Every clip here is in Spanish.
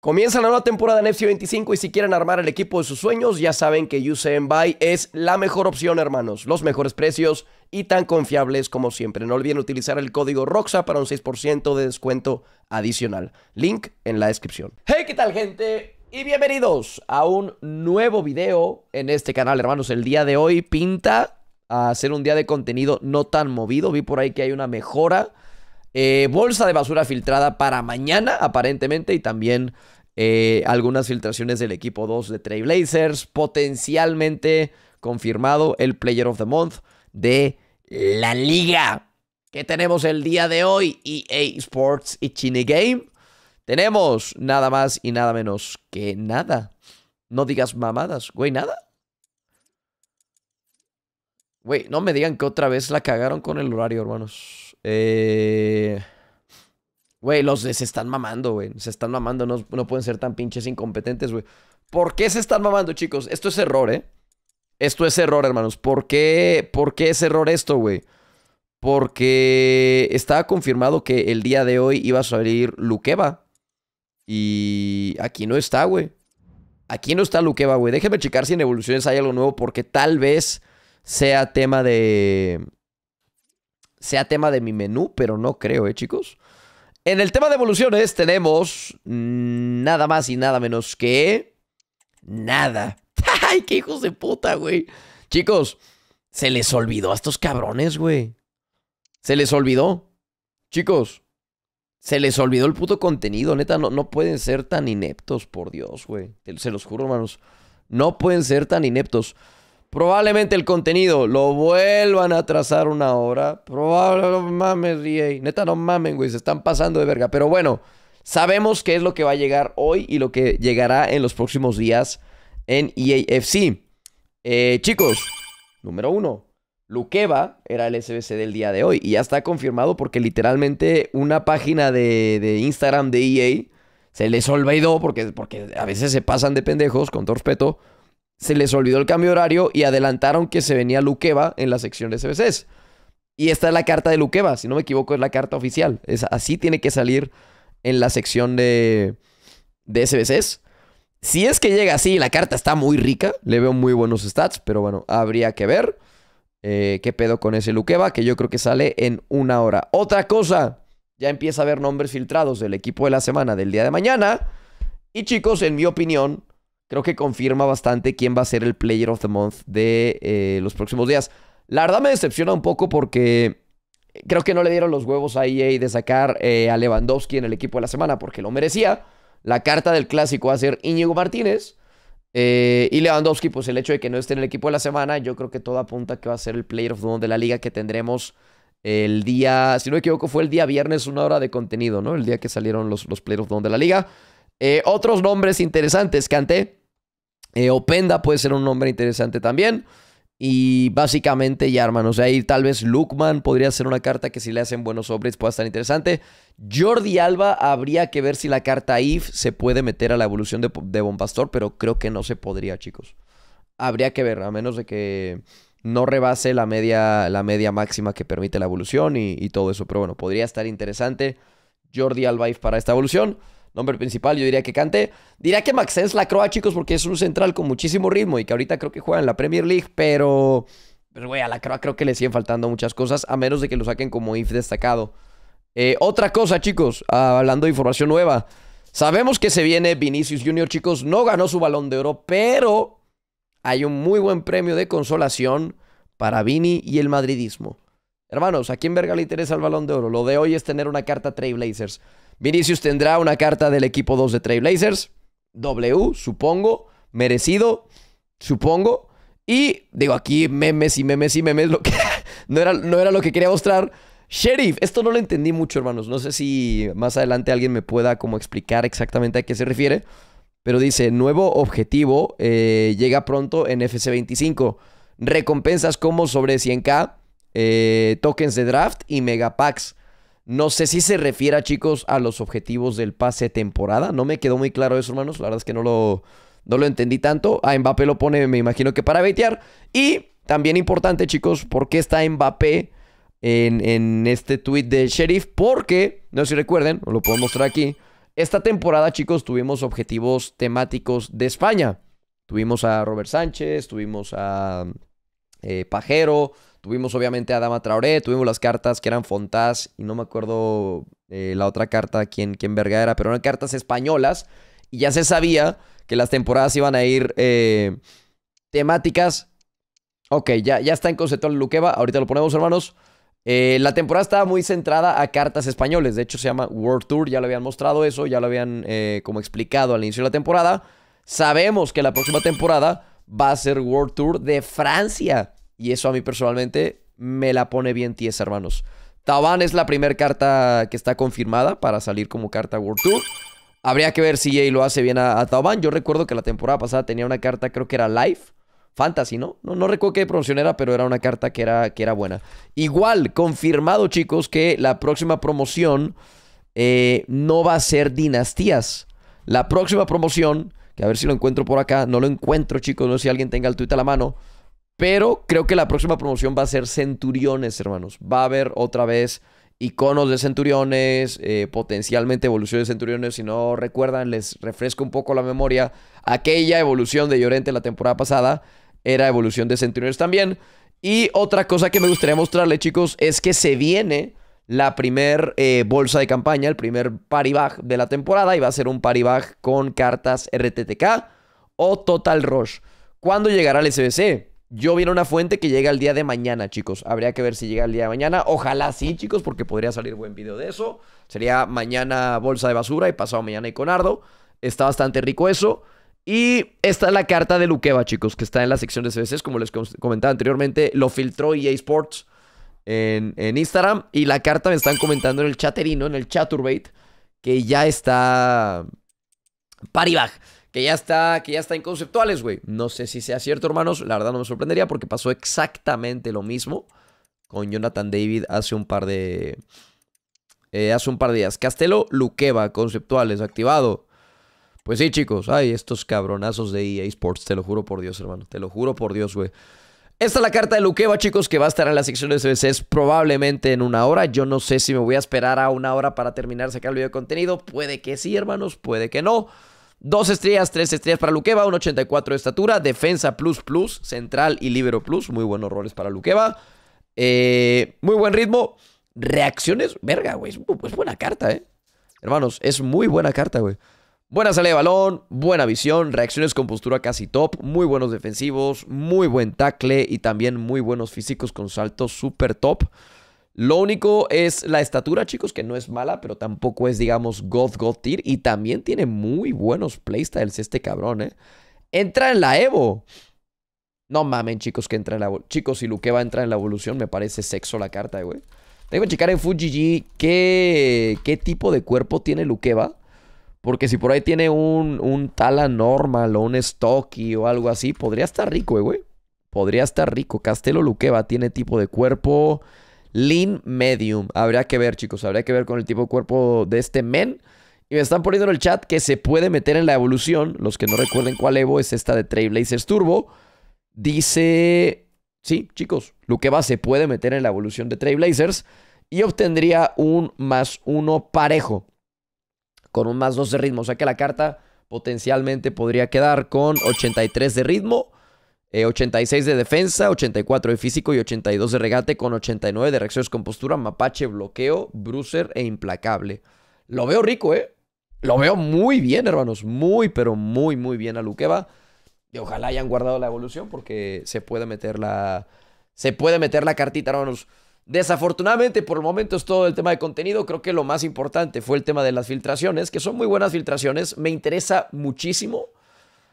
Comienza la nueva temporada de FC 25 y si quieren armar el equipo de sus sueños, ya saben que UCM Buy es la mejor opción, hermanos. Los mejores precios y tan confiables como siempre. No olviden utilizar el código ROXA para un 6% de descuento adicional. Link en la descripción. Hey, ¿qué tal, gente? Y bienvenidos a un nuevo video en este canal, hermanos. El día de hoy pinta a ser un día de contenido no tan movido. Vi por ahí que hay una mejora eh, bolsa de basura filtrada para mañana, aparentemente, y también eh, algunas filtraciones del equipo 2 de Blazers. Potencialmente confirmado el Player of the Month de la liga. ¿Qué tenemos el día de hoy? EA Sports y Chine Game. Tenemos nada más y nada menos que nada. No digas mamadas, güey, nada. Güey, no me digan que otra vez la cagaron con el horario, hermanos. Eh... Güey, los se están mamando, güey. Se están mamando, no, no pueden ser tan pinches incompetentes, güey. ¿Por qué se están mamando, chicos? Esto es error, ¿eh? Esto es error, hermanos. ¿Por qué, por qué es error esto, güey? Porque estaba confirmado que el día de hoy iba a salir Luqueva. Y aquí no está, güey. Aquí no está Luqueva, güey. Déjenme checar si en Evoluciones hay algo nuevo porque tal vez sea tema de sea tema de mi menú, pero no creo, ¿eh, chicos? En el tema de evoluciones tenemos mm, nada más y nada menos que nada. ¡Ay, qué hijos de puta, güey! Chicos, se les olvidó a estos cabrones, güey. Se les olvidó. Chicos, se les olvidó el puto contenido. Neta, no, no pueden ser tan ineptos, por Dios, güey. Se los juro, hermanos. No pueden ser tan ineptos. Probablemente el contenido lo vuelvan a trazar una hora. Probablemente, no mames, EA. Neta, no mamen, güey. Se están pasando de verga. Pero bueno, sabemos qué es lo que va a llegar hoy y lo que llegará en los próximos días en EAFC. Eh, chicos, número uno. Luqueva era el SBC del día de hoy. Y ya está confirmado porque literalmente una página de, de Instagram de EA se les olvidó porque, porque a veces se pasan de pendejos, con todo respeto se les olvidó el cambio de horario y adelantaron que se venía Luqueva en la sección de CBCs. Y esta es la carta de Luqueva, si no me equivoco, es la carta oficial. Es, así tiene que salir en la sección de, de SBCs. Si es que llega así, la carta está muy rica. Le veo muy buenos stats, pero bueno, habría que ver eh, qué pedo con ese Luqueva, que yo creo que sale en una hora. Otra cosa, ya empieza a haber nombres filtrados del equipo de la semana del día de mañana. Y chicos, en mi opinión, creo que confirma bastante quién va a ser el Player of the Month de eh, los próximos días. La verdad me decepciona un poco porque creo que no le dieron los huevos a EA de sacar eh, a Lewandowski en el equipo de la semana porque lo merecía. La carta del clásico va a ser Íñigo Martínez. Eh, y Lewandowski, pues el hecho de que no esté en el equipo de la semana, yo creo que todo apunta que va a ser el Player of the Month de la liga que tendremos el día, si no me equivoco, fue el día viernes, una hora de contenido, ¿no? El día que salieron los, los Player of the Month de la liga. otros nombres interesantes, Canté. Eh, Openda puede ser un nombre interesante también. Y básicamente ya, sea Ahí tal vez Lukman podría ser una carta que si le hacen buenos sobres pueda estar interesante. Jordi Alba habría que ver si la carta IF se puede meter a la evolución de, Bombastor pero creo que no se podría, chicos. Habría que ver, a menos de que no rebase la media, la media máxima que permite la evolución y, y todo eso. Pero bueno, podría estar interesante Jordi Alba IF para esta evolución nombre principal, yo diría que cante Diría que Maxence Lacroix, chicos, porque es un central con muchísimo ritmo y que ahorita creo que juega en la Premier League, pero... Pero, güey, a Lacroix creo que le siguen faltando muchas cosas, a menos de que lo saquen como if destacado. Eh, otra cosa, chicos, hablando de información nueva. Sabemos que se viene Vinicius Junior, chicos. No ganó su balón de oro, pero hay un muy buen premio de consolación para Vini y el madridismo. Hermanos, ¿a quién verga le interesa el balón de oro? Lo de hoy es tener una carta Blazers. Vinicius tendrá una carta del equipo 2 de Blazers. W, supongo. Merecido, supongo. Y digo, aquí memes y memes y memes. Lo que no, era, no era lo que quería mostrar. Sheriff, esto no lo entendí mucho, hermanos. No sé si más adelante alguien me pueda como explicar exactamente a qué se refiere. Pero dice, nuevo objetivo eh, llega pronto en FC25. Recompensas como sobre 100k, eh, tokens de draft y megapacks. No sé si se refiere, chicos, a los objetivos del pase temporada. No me quedó muy claro eso, hermanos. La verdad es que no lo, no lo entendí tanto. A ah, Mbappé lo pone, me imagino que para baitear. Y también importante, chicos, ¿por qué está Mbappé en, en este tuit de Sheriff? Porque, no sé si recuerden, lo puedo mostrar aquí. Esta temporada, chicos, tuvimos objetivos temáticos de España. Tuvimos a Robert Sánchez, tuvimos a eh, Pajero, tuvimos obviamente a Dama Traoré, tuvimos las cartas que eran fontas y no me acuerdo eh, la otra carta, quién, quién verga era, pero eran cartas españolas y ya se sabía que las temporadas iban a ir eh, temáticas. Ok, ya, ya está en concepto el Luqueva, ahorita lo ponemos hermanos. la temporada estaba muy centrada a cartas españoles. De hecho, se llama World Tour. Ya lo habían mostrado eso, ya lo habían como explicado al inicio de la temporada. Sabemos que la próxima temporada va a ser World Tour de Francia. Y eso a mí personalmente me la pone bien tiesa, hermanos. Tauban es la primera carta que está confirmada para salir como carta World Tour. Habría que ver si Jay lo hace bien a, Tauban. Yo recuerdo que la temporada pasada tenía una carta, creo que era Life. Fantasy, ¿no? ¿no? recuerdo qué promoción era, pero era una carta que era, que era buena. Igual, confirmado, chicos, que la próxima promoción eh, no va a ser Dinastías. La próxima promoción que a ver si lo encuentro por acá. No lo encuentro, chicos, no sé si alguien tenga el tweet a la mano. Pero creo que la próxima promoción va a ser Centuriones, hermanos. Va a haber otra vez iconos de Centuriones, eh, potencialmente evolución de Centuriones. Si no recuerdan, les refresco un poco la memoria. Aquella evolución de Llorente la temporada pasada era evolución de Centuriones también. Y otra cosa que me gustaría mostrarle, chicos, es que se viene la primer eh, bolsa de campaña, el primer paribaj de la temporada y va a ser un party con cartas RTTK o Total Rush. ¿Cuándo llegará el SBC? Yo vi una fuente que llega el día de mañana, chicos. Habría que ver si llega el día de mañana. Ojalá sí, chicos, porque podría salir buen video de eso. Sería mañana bolsa de basura y pasado mañana conardo Está bastante rico eso. Y esta es la carta de Luqueva, chicos, que está en la sección de SBCs. Como les comentaba anteriormente, lo filtró EA Sports en, Instagram. Y la carta me están comentando en el chaterino, en el chaturbate, que ya está. Paribag. Que ya está, que ya está en conceptuales, güey. No sé si sea cierto, hermanos. La verdad no me sorprendería porque pasó exactamente lo mismo con Jonathan David hace un par de. Eh, hace un par de días. Castelo Luqueva, conceptuales, activado. Pues sí, chicos. Ay, estos cabronazos de EA Sports. Te lo juro por Dios, hermano. Te lo juro por Dios, güey. Esta es la carta de Luqueva, chicos, que va a estar en la sección de SBCs probablemente en una hora. Yo no sé si me voy a esperar a una hora para terminar sacar el video de contenido. Puede que sí, hermanos, puede que no. Dos estrellas, tres estrellas para Luqueva, 84 de estatura, defensa plus plus, central y libero plus. Muy buenos roles para Luqueva. Eh, muy buen ritmo. Reacciones, verga, güey. Es, buena carta, eh. Hermanos, es muy buena carta, güey. Buena salida de balón, buena visión, reacciones con postura casi top, muy buenos defensivos, muy buen tackle y también muy buenos físicos con saltos super top. Lo único es la estatura, chicos, que no es mala, pero tampoco es, digamos, God God Tier. Y también tiene muy buenos playstyles este cabrón, ¿eh? Entra en la Evo. No mamen, chicos, que entra en la... Chicos, si Luque entra en la evolución, me parece sexo la carta, güey. Tengo que checar en Fujiji qué, qué tipo de cuerpo tiene Luqueva. Porque si por ahí tiene un, Tala normal o un Stocky o algo así, podría estar rico, eh, güey. Podría estar rico. Castelo Luqueva tiene tipo de cuerpo lean medium. Habría que ver, chicos. Habría que ver con el tipo de cuerpo de este men. Y me están poniendo en el chat que se puede meter en la evolución. Los que no recuerden cuál Evo es esta de Blazers Turbo. Dice... Sí, chicos. Luqueva se puede meter en la evolución de Blazers. Y obtendría un más uno parejo con un más 2 de ritmo. O sea que la carta potencialmente podría quedar con 83 de ritmo, 86 eh, de defensa, 84 de físico y 82 de regate con 89 de reacciones con postura, mapache, bloqueo, brucer e implacable. Lo veo rico, ¿eh? Lo veo muy bien, hermanos. Muy, pero muy, muy bien a Luqueva. Y ojalá hayan guardado la evolución porque se puede meter la... Se puede meter la cartita, hermanos. Desafortunadamente, por el momento es todo el tema de contenido. Creo que lo más importante fue el tema de las filtraciones, que son muy buenas filtraciones. Me interesa muchísimo.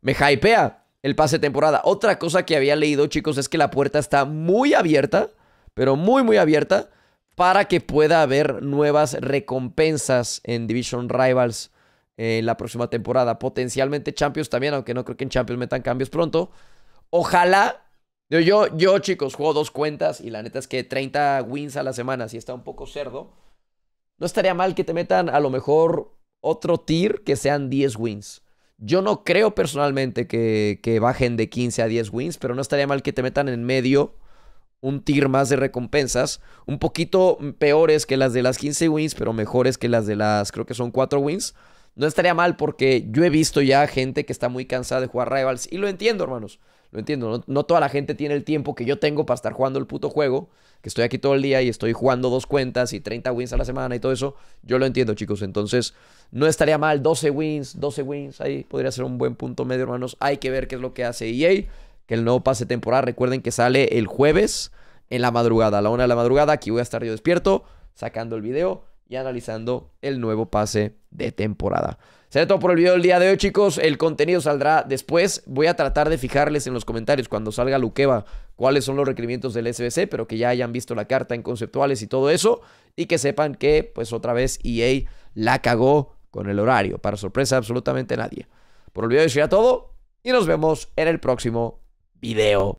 Me hypea el pase temporada. Otra cosa que había leído, chicos, es que la puerta está muy abierta, pero muy, muy abierta, para que pueda haber nuevas recompensas en Division Rivals en eh, la próxima temporada. Potencialmente Champions también, aunque no creo que en Champions metan cambios pronto. Ojalá yo, yo, chicos, juego dos cuentas y la neta es que 30 wins a la semana, si está un poco cerdo, no estaría mal que te metan a lo mejor otro tier que sean 10 wins. Yo no creo personalmente que, que bajen de 15 a 10 wins, pero no estaría mal que te metan en medio un tier más de recompensas, un poquito peores que las de las 15 wins, pero mejores que las de las, creo que son 4 wins. No estaría mal porque yo he visto ya gente que está muy cansada de jugar Rivals y lo entiendo, hermanos entiendo, no, toda la gente tiene el tiempo que yo tengo para estar jugando el puto juego, que estoy aquí todo el día y estoy jugando dos cuentas y 30 wins a la semana y todo eso. Yo lo entiendo, chicos. Entonces, no estaría mal 12 wins, 12 wins, ahí podría ser un buen punto medio, hermanos. Hay que ver qué es lo que hace EA, que el nuevo pase temporada, recuerden que sale el jueves en la madrugada, a la una de la madrugada, aquí voy a estar yo despierto sacando el video y analizando el nuevo pase de temporada. Será todo por el video del día de hoy, chicos. El contenido saldrá después. Voy a tratar de fijarles en los comentarios cuando salga Luqueva cuáles son los requerimientos del SBC, pero que ya hayan visto la carta en conceptuales y todo eso. Y que sepan que, pues otra vez, EA la cagó con el horario. Para sorpresa absolutamente nadie. Por el video de hoy todo. Y nos vemos en el próximo video.